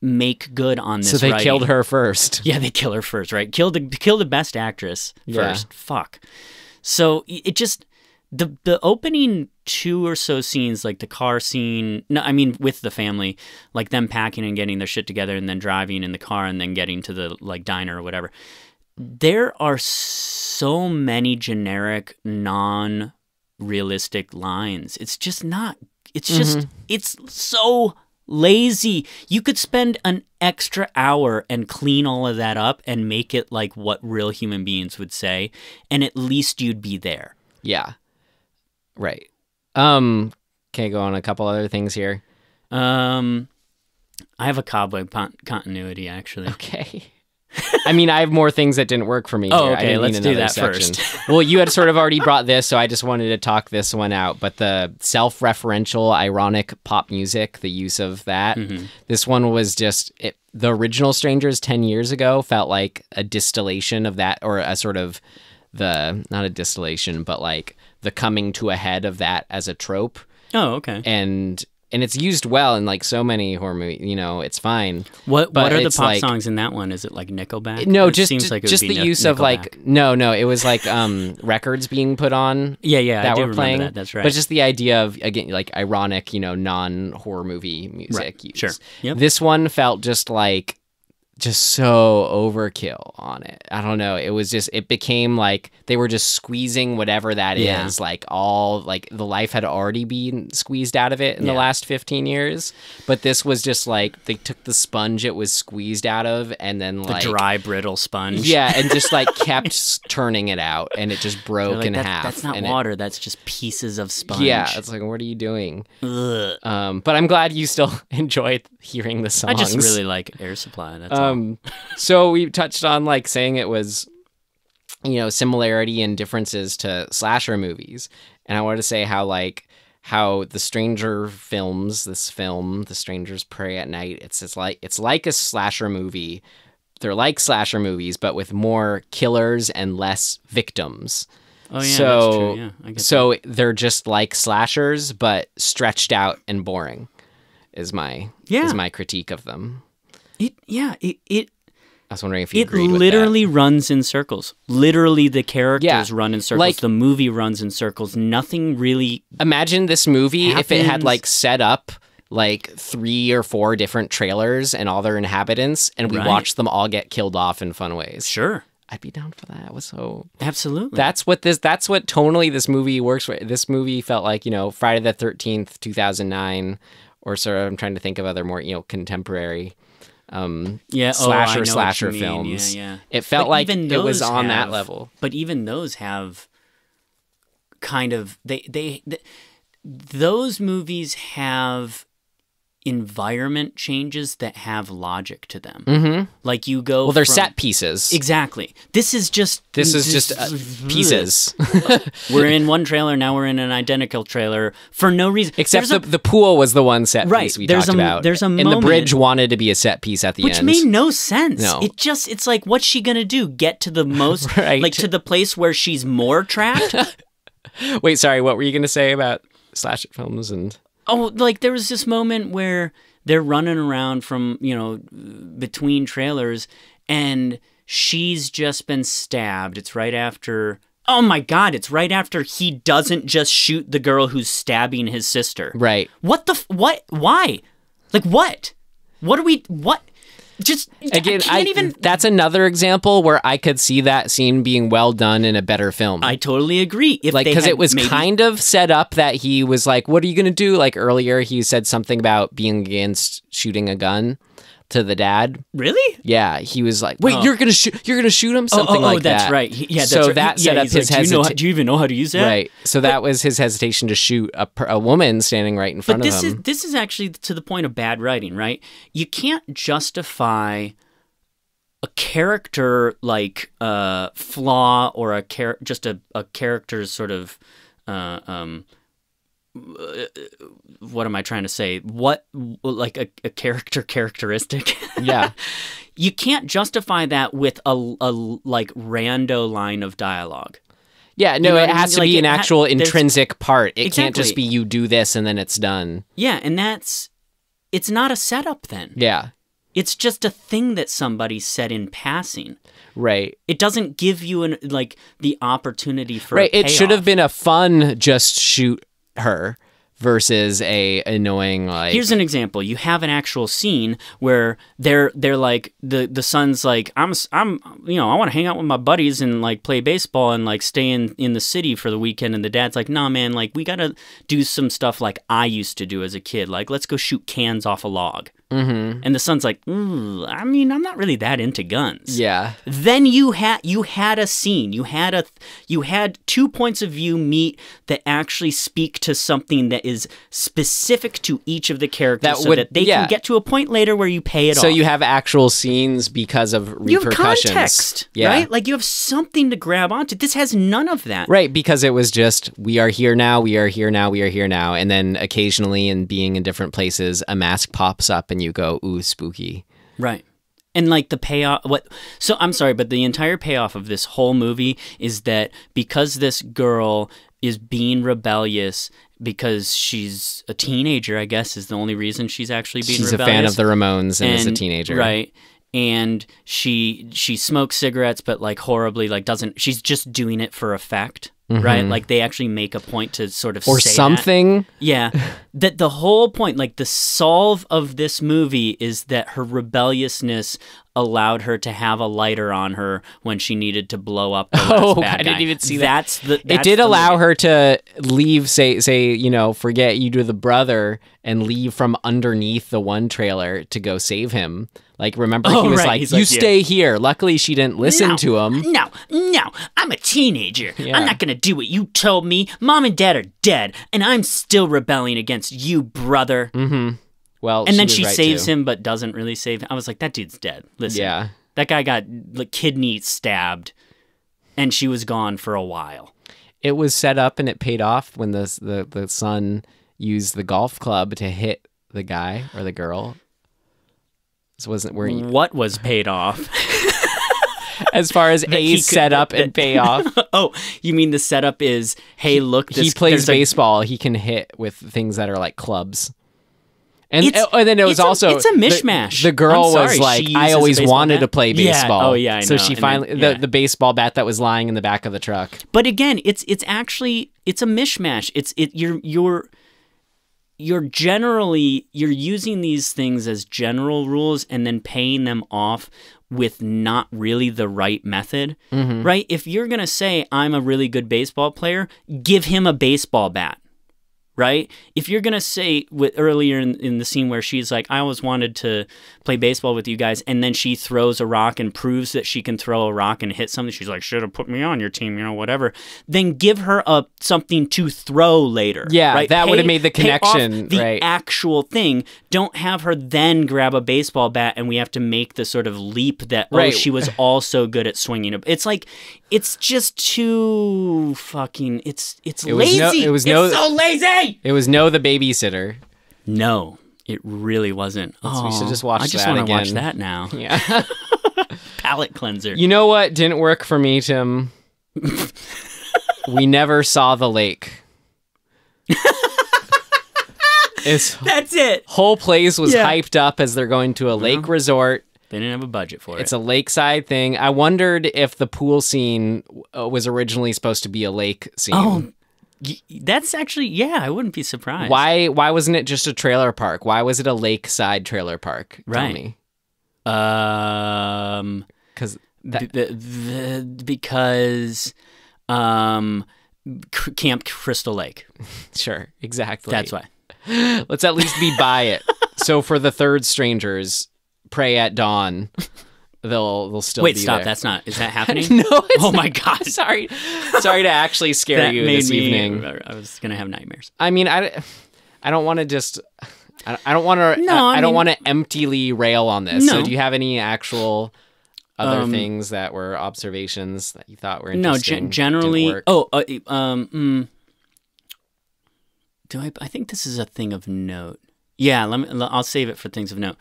make good on this. So they writing. killed her first. Yeah, they kill her first, right? Kill the kill the best actress first. Yeah. Fuck. So it just the the opening two or so scenes, like the car scene. No, I mean with the family, like them packing and getting their shit together, and then driving in the car, and then getting to the like diner or whatever. There are so many generic, non realistic lines. It's just not. It's just. Mm-hmm. It's so lazy. You could spend an extra hour and clean all of that up and make it like what real human beings would say, and at least you'd be there. Yeah. Right. Um, can I go on a couple other things here? Um, I have a cowboy continuity actually. Okay. I mean, I have more things that didn't work for me. Oh, okay. Let's do that section. first. well, you had sort of already brought this, so I just wanted to talk this one out. But the self-referential, ironic pop music, the use of that. Mm-hmm. This one was just it, the original Strangers ten years ago felt like a distillation of that, or a sort of the not a distillation, but like the coming to a head of that as a trope. Oh, okay. And and it's used well in like so many horror movies. You know, it's fine. What What are the pop like, songs in that one? Is it like Nickelback? No, it just seems like just the use Nickelback. of like no, no. It was like um records being put on. Yeah, yeah, that I were playing. That, that's right. But just the idea of again like ironic, you know, non horror movie music. Right. Used. Sure. Yep. This one felt just like just so overkill on it. I don't know. It was just it became like they were just squeezing whatever that yeah. is, like all like the life had already been squeezed out of it in yeah. the last 15 years, but this was just like they took the sponge it was squeezed out of and then the like dry brittle sponge. Yeah, and just like kept turning it out and it just broke like, in that's, half. That's not water, it, that's just pieces of sponge. Yeah, it's like what are you doing? Um, but I'm glad you still enjoyed hearing the songs. I just really like Air Supply. That's um, um, so we touched on like saying it was, you know, similarity and differences to slasher movies, and I wanted to say how like how the Stranger films, this film, The Strangers Pray at Night, it's it's like it's like a slasher movie. They're like slasher movies, but with more killers and less victims. Oh yeah, so, Yeah, so that. they're just like slashers, but stretched out and boring. Is my yeah. is my critique of them. It yeah, it it I was wondering if you it agreed literally runs in circles. Literally, the characters yeah. run in circles. Like, the movie runs in circles. Nothing really. Imagine this movie happens. if it had like set up like three or four different trailers and all their inhabitants, and we right. watched them all get killed off in fun ways. Sure. I'd be down for that. was so absolutely. That's what this. That's what tonally this movie works with. This movie felt like you know Friday the Thirteenth, two thousand nine, or sort of. I'm trying to think of other more you know contemporary um, yeah, oh, slasher oh, slasher films. Yeah, yeah. It felt but like it was on have, that level. But even those have kind of they, they they those movies have environment changes that have logic to them. Mm-hmm. Like you go. Well, they're from, set pieces. Exactly. This is just. This is just, uh, pieces. we're in one trailer now. We're in an identical trailer for no reason. Except the, a, the pool was the one set right, piece we talked a, about. There's a and moment, the bridge wanted to be a set piece at the which end, which made no sense. No. It just it's like what's she gonna do? Get to the most right. like to the place where she's more trapped. Wait, sorry. What were you gonna say about slash films and? Oh, like there was this moment where they're running around from, you know, between trailers and she's just been stabbed. It's right after Oh my god, it's right after he doesn't just shoot the girl who's stabbing his sister. Right. What the f- what why? Like what? What are we what just again, I can't I, even. That's another example where I could see that scene being well done in a better film. I totally agree. If like because it was maybe... kind of set up that he was like, "What are you going to do?" Like earlier, he said something about being against shooting a gun to the dad. Really? Yeah, he was like, "Wait, oh. you're gonna shoot, you're gonna shoot him," oh, oh, something oh, oh, like that. that's right. He, yeah, that's so right. that set yeah, up his like, hesitation. Do, you know do, you even know how to use that? Right. So but, that was his hesitation to shoot a, a woman standing right in front but of this him. Is, this is actually to the point of bad writing, right? You can't justify a character like uh, flaw or a char- just a, a character's sort of uh, um, what am I trying to say? What like a, a character characteristic? Yeah. you can't justify that with a, a like rando line of dialogue. Yeah, no, you know, it has to like, be an actual intrinsic part. It exactly. can't just be you do this and then it's done. Yeah, and that's it's not a setup then. Yeah. It's just a thing that somebody said in passing. Right. It doesn't give you an like the opportunity for Right, it should have been a fun just shoot her versus a annoying like here's an example you have an actual scene where they're they're like the the son's like i'm i'm you know i want to hang out with my buddies and like play baseball and like stay in in the city for the weekend and the dad's like nah man like we gotta do some stuff like i used to do as a kid like let's go shoot cans off a log Mm-hmm. And the son's like, mm, I mean, I'm not really that into guns. Yeah. Then you had you had a scene. You had a you had two points of view meet that actually speak to something that is specific to each of the characters, that so would, that they yeah. can get to a point later where you pay it so off. So you have actual scenes because of repercussions. You have context, yeah. right? Like you have something to grab onto. This has none of that, right? Because it was just we are here now, we are here now, we are here now, and then occasionally, and being in different places, a mask pops up and you go, ooh, spooky. Right. And like the payoff, what? So I'm sorry, but the entire payoff of this whole movie is that because this girl is being rebellious because she's a teenager, I guess, is the only reason she's actually being she's rebellious. a fan of the Ramones and, and is a teenager. Right and she she smokes cigarettes but like horribly like doesn't she's just doing it for effect mm -hmm. right like they actually make a point to sort of or something that. yeah that the whole point, like the solve of this movie, is that her rebelliousness allowed her to have a lighter on her when she needed to blow up. oh, I didn't even see that's that. The, that's the. it did allow movie. her to leave. Say, say, you know, forget you do the brother and leave from underneath the one trailer to go save him. Like, remember, oh, he was right. like, He's "You like, stay yeah. here." Luckily, she didn't listen no, to him. No, no, I'm a teenager. Yeah. I'm not gonna do what you told me. Mom and dad are dead, and I'm still rebelling against it's you brother. Mm-hmm. Well, and she then she right saves too. him, but doesn't really save him. I was like, that dude's dead. Listen, yeah, that guy got like kidney stabbed, and she was gone for a while. It was set up and it paid off when the the, the son used the golf club to hit the guy or the girl. This wasn't where you... what was paid off. as far as a setup and payoff. oh, you mean the setup is hey, look, this, he plays baseball. A... He can hit with things that are like clubs. And, it's, oh, and then it was it's also a, it's a mishmash. The, the girl sorry, was like, "I always wanted bat? to play oh, baseball." Yeah. Oh yeah, so she and finally then, yeah. the, the baseball bat that was lying in the back of the truck. But again, it's it's actually it's a mishmash. It's it you're you're you're generally you're using these things as general rules and then paying them off with not really the right method, mm-hmm. right? If you're going to say, I'm a really good baseball player, give him a baseball bat right? If you're gonna say with, earlier in, in the scene where she's like, "I always wanted to play baseball with you guys," and then she throws a rock and proves that she can throw a rock and hit something, she's like, "Should have put me on your team," you know, whatever. Then give her a something to throw later. Yeah, right? that would have made the connection. the right. actual thing. Don't have her then grab a baseball bat, and we have to make the sort of leap that oh, right. she was also good at swinging. It's like, it's just too fucking. It's it's it lazy. No, it was no, it's so lazy. It was No the Babysitter. No, it really wasn't. Oh, we should just watch I just want to watch that now. Yeah. Palette cleanser. You know what didn't work for me, Tim? we never saw the lake. It's, That's it. Whole place was yeah. hyped up as they're going to a lake well, resort. They didn't have a budget for it's it. It's a lakeside thing. I wondered if the pool scene uh, was originally supposed to be a lake scene. Oh, that's actually yeah, I wouldn't be surprised. Why why wasn't it just a trailer park? Why was it a lakeside trailer park? Right. Tell me. Um cuz because um Camp Crystal Lake. sure, exactly. That's why. Let's at least be by it. so for the third strangers, pray at dawn they'll they'll still wait. stop. There. That's not. Is that happening? no. oh my god. Sorry. Sorry to actually scare you this me, evening. I was gonna have nightmares. I mean, I, I don't want to just. I don't want to. No, I, I, don't want to emptily rail on this. No. So, do you have any actual other um, things that were observations that you thought were interesting? no? Gen generally, oh, uh, um, mm, do I? I think this is a thing of note. Yeah, let me. I'll save it for things of note.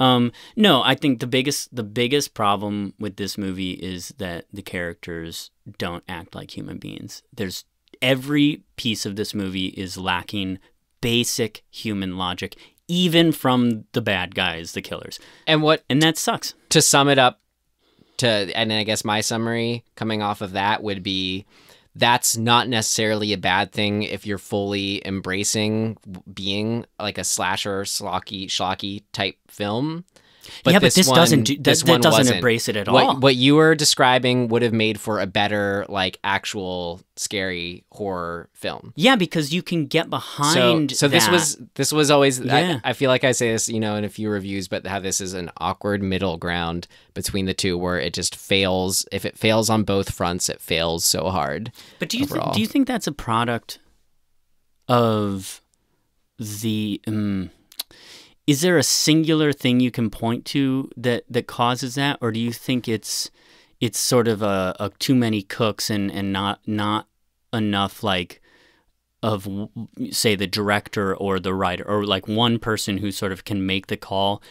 Um, no, I think the biggest the biggest problem with this movie is that the characters don't act like human beings. There's every piece of this movie is lacking basic human logic, even from the bad guys, the killers. And what and that sucks. To sum it up, to and I guess my summary coming off of that would be that's not necessarily a bad thing if you're fully embracing being like a slasher, slocky, schlocky type film. But yeah, this but this one, doesn't do, this, this one doesn't wasn't. embrace it at what, all. What you were describing would have made for a better like actual scary horror film. Yeah, because you can get behind. So, so this was this was always. Yeah. I, I, feel like I say this, you know, in a few reviews, but how this is an awkward middle ground between the two, where it just fails. If it fails on both fronts, it fails so hard. But do you th- do you think that's a product of the? Um, is there a singular thing you can point to that that causes that or do you think it's it's sort of a, a too many cooks and and not not enough like of say the director or the writer or like one person who sort of can make the call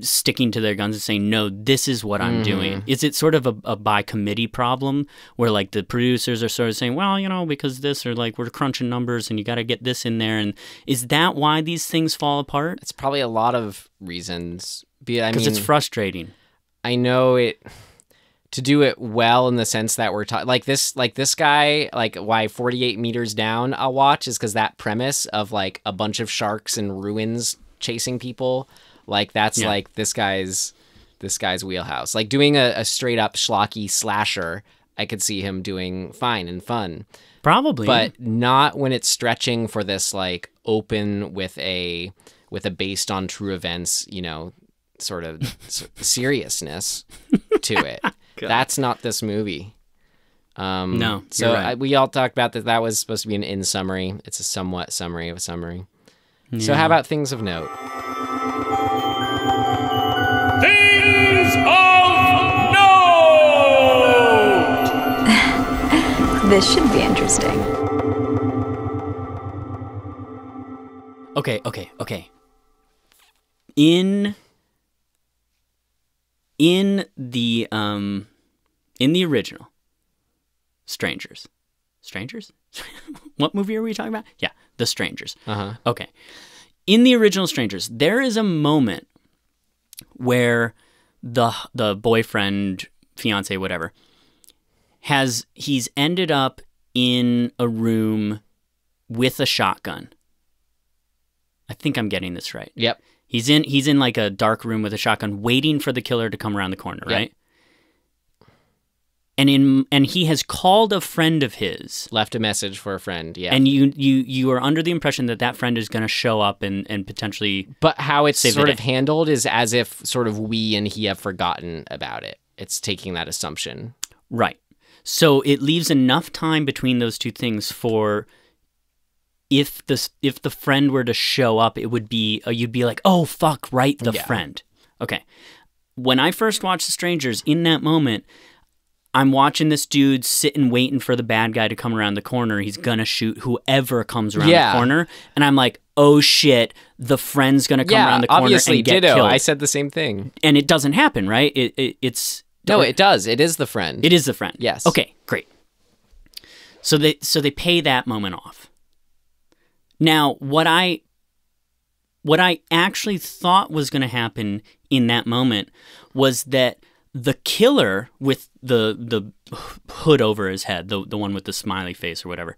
sticking to their guns and saying, no, this is what I'm mm. doing? Mm-hmm. Is it sort of a, a, by committee problem where like the producers are sort of saying, well, you know, because this or like we're crunching numbers and you got to get this in there? And is that why these things fall apart? It's probably a lot of reasons. Because it's frustrating. I know it. To do it well in the sense that we're talking like this, like this guy, like why 48 meters down I'll watch is because that premise of like a bunch of sharks and ruins chasing people like that's yeah. like this guy's this guy's wheelhouse. Like doing a, a straight up schlocky slasher, I could see him doing fine and fun. Probably. But not when it's stretching for this like open with a with a based on true events, you know, sort of seriousness to it. That's not this movie. Um, no. So right. I, we all talked about that. That was supposed to be an in summary. It's a somewhat summary of a summary. Yeah. So how about things of note? of no! this should be interesting. Okay, okay, okay. In in the um in the original Strangers. Strangers? what movie are we talking about? Yeah, The Strangers. Uh-huh. Okay. In the original Strangers, there is a moment where the the boyfriend, fiance, whatever, has he's ended up in a room with a shotgun. I think I'm getting this right. Yep. He's in he's in like a dark room with a shotgun waiting for the killer to come around the corner, yep. right? and in and he has called a friend of his left a message for a friend yeah and you you you are under the impression that that friend is going to show up and and potentially but how it's sort of handled is as if sort of we and he have forgotten about it it's taking that assumption right so it leaves enough time between those two things for if the if the friend were to show up it would be uh, you'd be like oh fuck right the yeah. friend okay when I first watched The Strangers, in that moment, I'm watching this dude sitting waiting for the bad guy to come around the corner. He's gonna shoot whoever comes around yeah. the corner. And I'm like, oh shit, the friend's gonna come yeah, around the corner obviously, and get ditto. killed. I said the same thing. And it doesn't happen, right? It, it it's No, it does. It is the friend. It is the friend. Yes. Okay, great. So they so they pay that moment off. Now, what I what I actually thought was gonna happen in that moment was that the killer with the the hood over his head, the the one with the smiley face or whatever,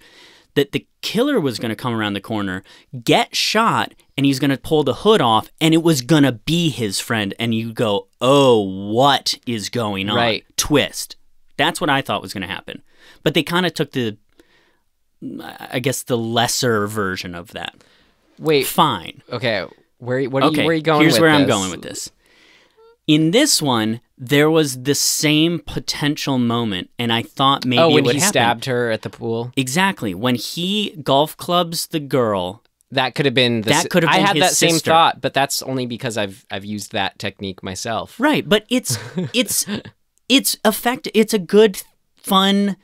that the killer was going to come around the corner, get shot, and he's going to pull the hood off, and it was going to be his friend. And you go, oh, what is going on? Right. Twist. That's what I thought was going to happen. But they kind of took the, I guess, the lesser version of that. Wait. Fine. Okay. Where, what okay. You, where are you going Here's where this? I'm going with this. In this one, there was the same potential moment, and I thought maybe oh, when he happen. stabbed her at the pool. Exactly when he golf clubs the girl. That could have been. The, that could have. I had that sister. same thought, but that's only because I've I've used that technique myself. Right, but it's it's it's effect. It's a good, fun.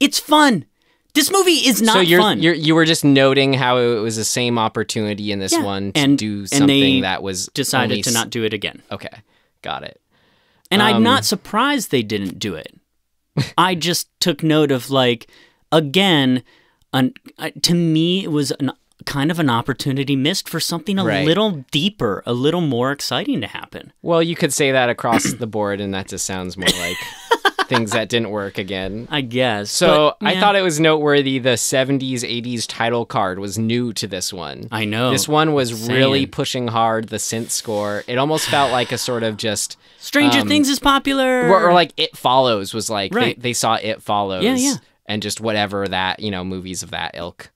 It's fun. This movie is not so you're, fun. You're, you were just noting how it was the same opportunity in this yeah. one to and, do something and that was decided only... to not do it again. Okay. Got it. And um, I'm not um, surprised they didn't do it. I just took note of like again, an, uh, to me it was an, kind of an opportunity missed for something a right. little deeper, a little more exciting to happen. Well, you could say that across the board, and that just sounds more like things that didn't work again. I guess. So but, yeah. I thought it was noteworthy the 70s, 80s title card was new to this one. I know. This one was Same. really pushing hard the synth score. It almost felt like a sort of just. Stranger um, Things is popular. Or, or, like It Follows was like, right. they, they saw It Follows. Yeah, yeah. And just whatever that, you know, movies of that ilk,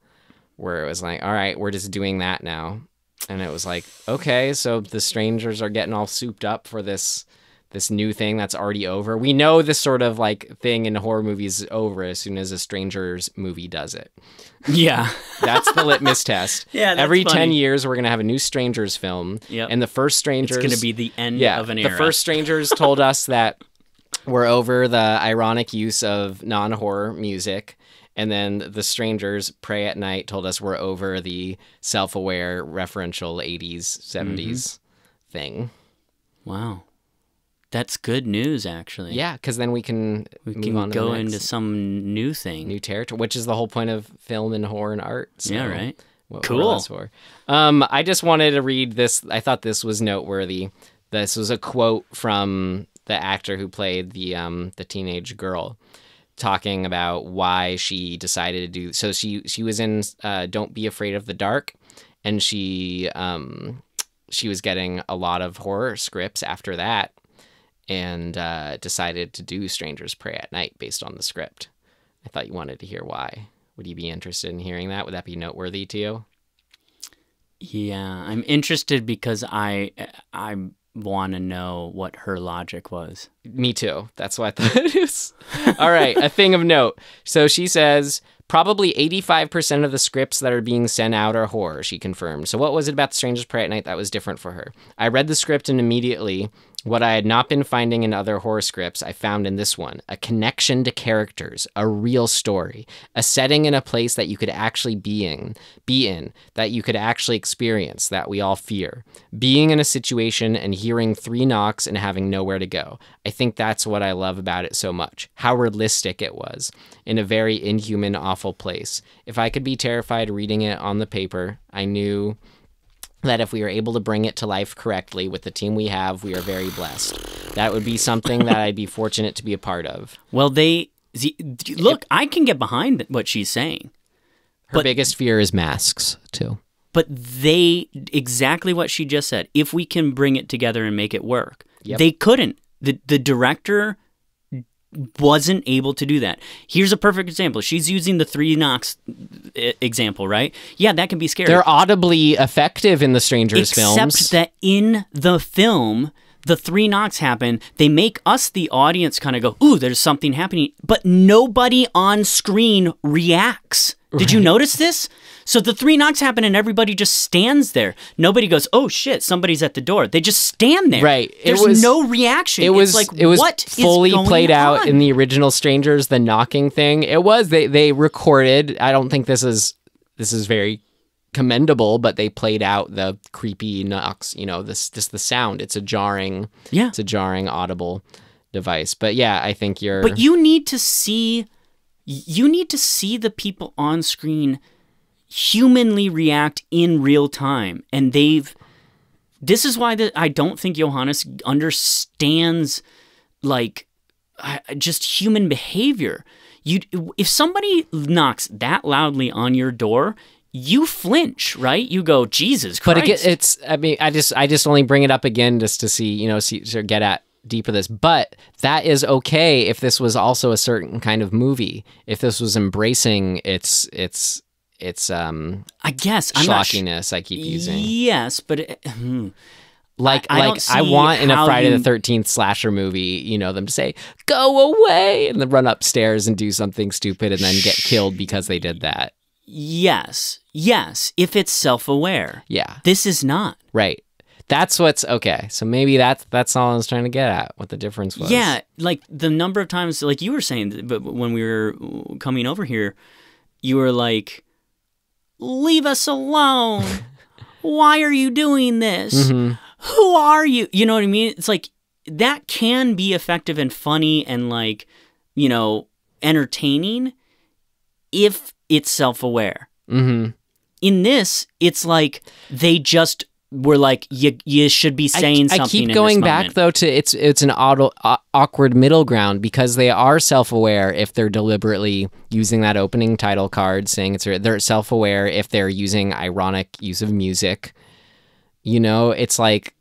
where it was like, all right, we're just doing that now. And it was like, okay, so the strangers are getting all souped up for this this new thing that's already over. We know this sort of like thing in horror movies is over as soon as a stranger's movie does it. Yeah. that's the litmus test. Yeah. Every funny. 10 years, we're going to have a new strangers film. Yeah. And the first strangers. It's going to be the end yeah, of an era. The first strangers told us that we're over the ironic use of non horror music. And then the strangers, Pray at Night, told us we're over the self aware referential 80s, 70s mm -hmm. thing. Wow. That's good news, actually. Yeah, because then we can we move can on go into some new thing, new territory, which is the whole point of film and horror and art. So yeah, right. What cool. for. Um, I just wanted to read this. I thought this was noteworthy. This was a quote from the actor who played the um, the teenage girl talking about why she decided to do so she she was in uh, don't be afraid of the dark and she um she was getting a lot of horror scripts after that and uh, decided to do Strangers Pray at Night based on the script. I thought you wanted to hear why. Would you be interested in hearing that? Would that be noteworthy to you? Yeah, I'm interested because I uh, I want to know what her logic was. Me too. That's what I thought it is. All right, a thing of note. So she says probably 85% of the scripts that are being sent out are horror, she confirmed. So what was it about The Strangers Pray at Night that was different for her? I read the script and immediately what I had not been finding in other horror scripts, I found in this one a connection to characters, a real story, a setting in a place that you could actually be in, be in, that you could actually experience, that we all fear. Being in a situation and hearing three knocks and having nowhere to go. I think that's what I love about it so much, how realistic it was, in a very inhuman, awful place. If I could be terrified reading it on the paper, I knew that if we are able to bring it to life correctly with the team we have, we are very blessed. That would be something that I'd be fortunate to be a part of. Well, they see, look, it, I can get behind what she's saying. Her but, biggest fear is masks, too. But they exactly what she just said. If we can bring it together and make it work, yep. they couldn't. The the director wasn't able to do that. Here's a perfect example. She's using the three knocks example, right? Yeah, that can be scary. They're audibly effective in the Strangers Except films. Except that in the film, the three knocks happen. They make us, the audience, kind of go, ooh, there's something happening. But nobody on screen reacts. Did right. you notice this? So the three knocks happen and everybody just stands there. Nobody goes, "Oh shit, somebody's at the door." They just stand there. Right. There's was, no reaction. It was it's like it was what fully played on? out in the original Strangers the knocking thing. It was they they recorded. I don't think this is this is very commendable, but they played out the creepy knocks. You know, this just the sound. It's a jarring. Yeah. It's a jarring audible device. But yeah, I think you're. But you need to see. You need to see the people on screen humanly react in real time. And they've. This is why the, I don't think Johannes understands, like, just human behavior. You, if somebody knocks that loudly on your door, you flinch, right? You go, Jesus Christ. But it, it's, I mean, I just, I just only bring it up again just to see, you know, see, to get at deeper this. But that is okay if this was also a certain kind of movie. If this was embracing its, its it's um I guess shockiness. sh- I keep using. Yes, but it, hmm. like I, like I, I want in a Friday you... the Thirteenth slasher movie, you know, them to say "go away" and then run upstairs and do something stupid and then get killed because they did that. Yes, yes, if it's self-aware. Yeah, this is not right. That's what's okay. So maybe that's that's all I was trying to get at. What the difference was? Yeah, like the number of times, like you were saying, but when we were coming over here, you were like, leave us alone. Why are you doing this? Mm -hmm. Who are you? You know what I mean? It's like that can be effective and funny and like, you know, entertaining if it's self aware. Mm -hmm. In this, it's like they just we're like you you should be saying I, something. I keep going back though to it's it's an auto, uh, awkward middle ground because they are self aware if they're deliberately using that opening title card saying it's they're self aware if they're using ironic use of music. You know, it's like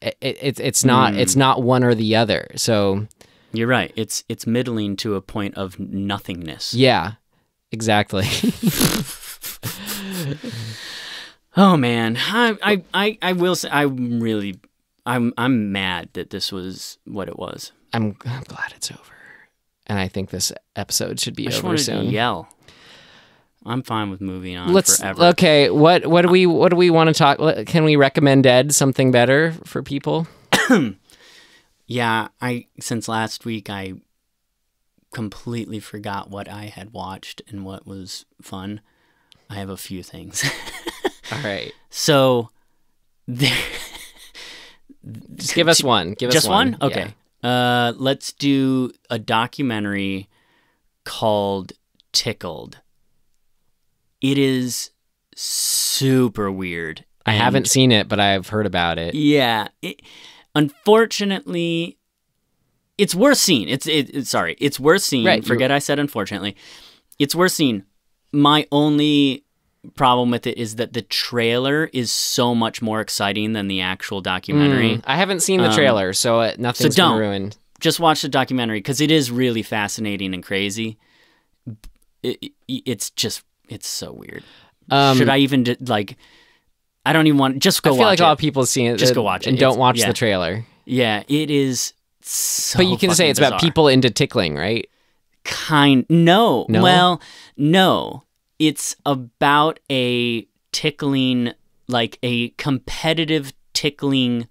it, it it's not mm. it's hmm. not one or the other. So you're right. It's it's middling to a point of nothingness. Yeah, exactly. Oh man, I I I, I will say I'm really I'm I'm mad that this was what it was. I'm I'm glad it's over, and I think this episode should be I just over wanted soon. To yell. I'm fine with moving on Let's, forever. Okay, what what do we what do we want to talk? Can we recommend Ed something better for people? yeah, I since last week I completely forgot what I had watched and what was fun. I have a few things. All right. So, there, just give us one. Give us just one. Okay. Yeah. Uh, let's do a documentary called Tickled. It is super weird. I haven't seen it, but I've heard about it. Yeah. It, unfortunately, it's worth seeing. It's it, it sorry, it's worth seeing. Right, Forget I said unfortunately. It's worth seeing. My only problem with it is that the trailer is so much more exciting than the actual documentary. Mm, I haven't seen the um, trailer, um, so nothing uh, nothing's so been ruined. Just watch the documentary because it is really fascinating and crazy. It, it, it's just it's so weird. Um, Should I even like? I don't even want just go. I feel like it. a lot of people see it. Just go uh, watch it and don't watch yeah. the trailer. Yeah, it is. So but you can say it's bizarre. about people into tickling, right? Kind no. no. Well, no it's about a tickling like a competitive tickling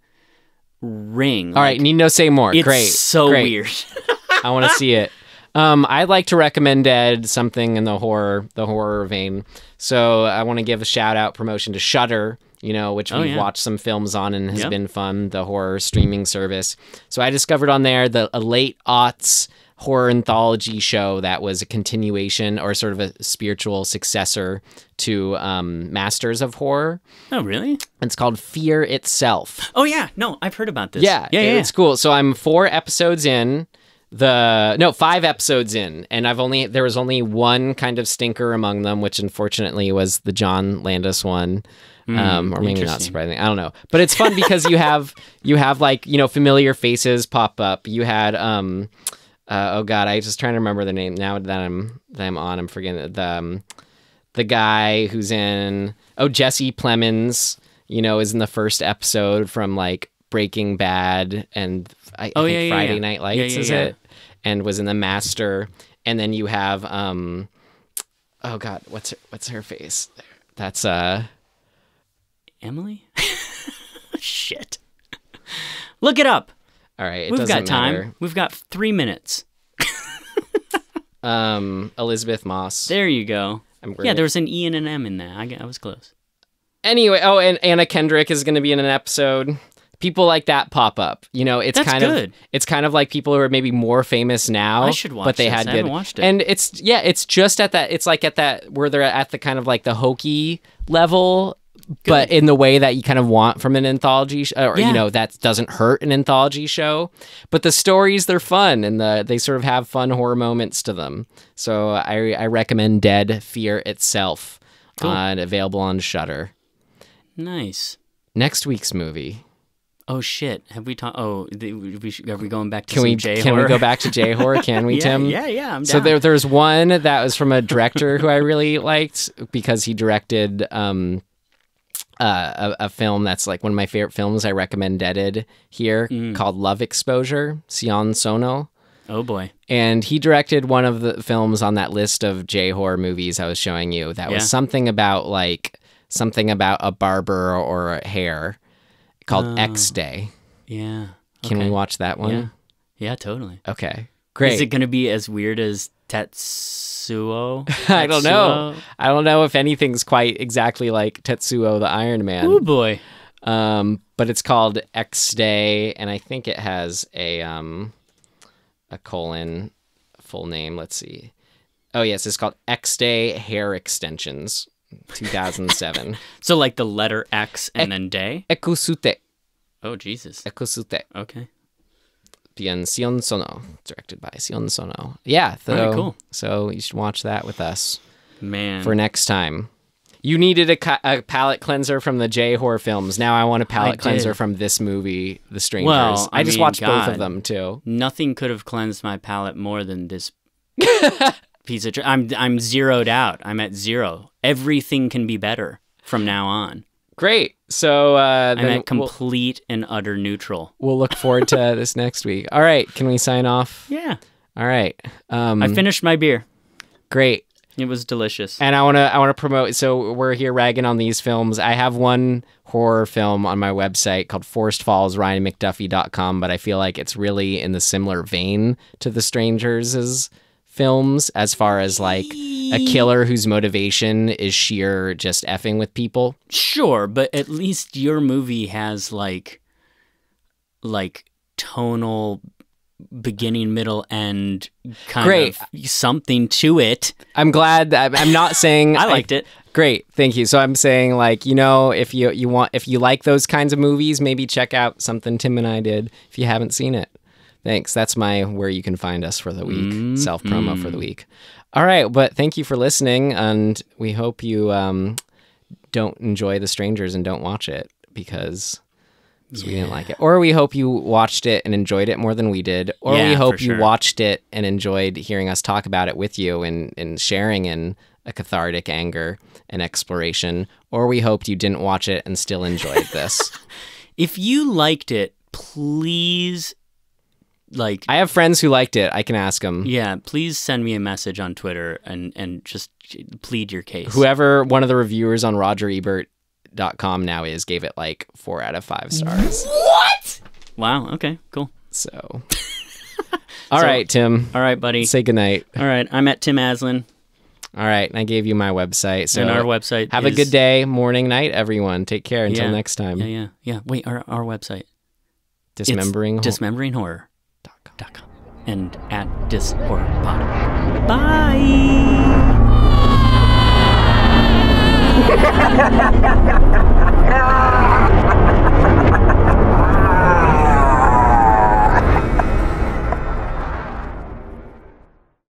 ring. All right, like, need no say more. It's great. So great. weird. I want to see it. Um, I'd like to recommend Ed something in the horror the horror vein. So I want to give a shout out promotion to Shutter, you know, which oh, we've yeah. watched some films on and has yep. been fun. The horror streaming service. So I discovered on there the late aughts horror anthology show that was a continuation or sort of a spiritual successor to um, Masters of Horror. Oh, really? It's called Fear Itself. Oh, yeah. No, I've heard about this. Yeah, yeah, yeah. It's cool. So I'm four episodes in the no five episodes in and i've only there was only one kind of stinker among them which unfortunately was the john landis one mm, um or maybe not surprising i don't know but it's fun because you have you have like you know familiar faces pop up you had um uh, oh god, I just trying to remember the name now that I'm that I'm on. I'm forgetting the um, the guy who's in oh Jesse Plemons, you know, is in the first episode from like Breaking Bad and I, oh, I yeah, Friday yeah. Night Lights is it, and was in The Master, and then you have um, oh god, what's her, what's her face? That's uh, Emily. Shit. Look it up. All right. We've got time. Matter. We've got three minutes. um, Elizabeth Moss. There you go. yeah, there was an E and an M in there. I, I was close. Anyway, oh, and Anna Kendrick is going to be in an episode. People like that pop up. You know, it's That's kind good. of it's kind of like people who are maybe more famous now. I should watch, but they this. had I good. watched it. And it's yeah, it's just at that. It's like at that where they're at the kind of like the hokey level Good. but in the way that you kind of want from an anthology sh- or yeah. you know that doesn't hurt an anthology show but the stories they're fun and the, they sort of have fun horror moments to them so i, I recommend dead fear itself cool. Uh, available on shutter nice next week's movie Oh shit! Have we talked? Oh, we should, are we going back to can we J-horror? can we go back to J horror? Can we, yeah, Tim? Yeah, yeah. I'm down. So there, there's one that was from a director who I really liked because he directed um, uh, a, a, film that's like one of my favorite films I recommended here mm. called Love Exposure, Sion Sono. Oh boy. And he directed one of the films on that list of J horror movies I was showing you that yeah. was something about like something about a barber or a hair called oh. X Day. Yeah. Okay. Can we watch that one? Yeah. yeah, totally. Okay. Great. Is it going to be as weird as Tetsuo? Tetsuo? I don't know. I don't know if anything's quite exactly like Tetsuo the Iron Man. Oh boy. Um, but it's called X Day, and I think it has a um, a colon full name. Let's see. Oh yes, it's called X Day Hair Extensions, 2007. so like the letter X and e- then day. Ekusute. Oh Jesus. Ekusute. Okay. Sion Sono, directed by Sion Sono. Yeah, so, cool. So you should watch that with us, man, for next time. You needed a, a palate cleanser from the J horror films. Now I want a palate cleanser from this movie, The Strangers. Well, I, I mean, just watched God, both of them too. Nothing could have cleansed my palate more than this piece of. I'm I'm zeroed out. I'm at zero. Everything can be better from now on. Great. So uh, then I'm at complete we'll, and utter neutral. We'll look forward to this next week. All right, can we sign off? Yeah. All right. Um, I finished my beer. Great. It was delicious. And I want to I want to promote so we're here ragging on these films. I have one horror film on my website called Forest Falls ryanmcduffie.com, but I feel like it's really in the similar vein to The Strangers' films as far as like a killer whose motivation is sheer just effing with people. Sure, but at least your movie has like like tonal beginning, middle, end kind great. of something to it. I'm glad that I'm not saying I liked I, it. Great, thank you. So I'm saying like you know if you you want if you like those kinds of movies, maybe check out something Tim and I did if you haven't seen it. Thanks. That's my where you can find us for the week, mm, self promo for the week. All right. But thank you for listening. And we hope you um, don't enjoy The Strangers and don't watch it because. Yeah. we didn't like it, or we hope you watched it and enjoyed it more than we did, or yeah, we hope sure. you watched it and enjoyed hearing us talk about it with you and, and sharing in a cathartic anger and exploration, or we hoped you didn't watch it and still enjoyed this. if you liked it, please like I have friends who liked it. I can ask them. Yeah, please send me a message on Twitter and and just plead your case. Whoever one of the reviewers on RogerEbert.com now is gave it like four out of five stars. What? Wow. Okay. Cool. So. all so, right, Tim. All right, buddy. Say goodnight. All right. I'm at Tim Aslin. All right. And I gave you my website. So and our website. Have is... a good day, morning, night, everyone. Take care until yeah, next time. Yeah, yeah, yeah. Wait, our, our website. Dismembering it's Horror. Dismembering Horror discord.com and at discord pod. Bye.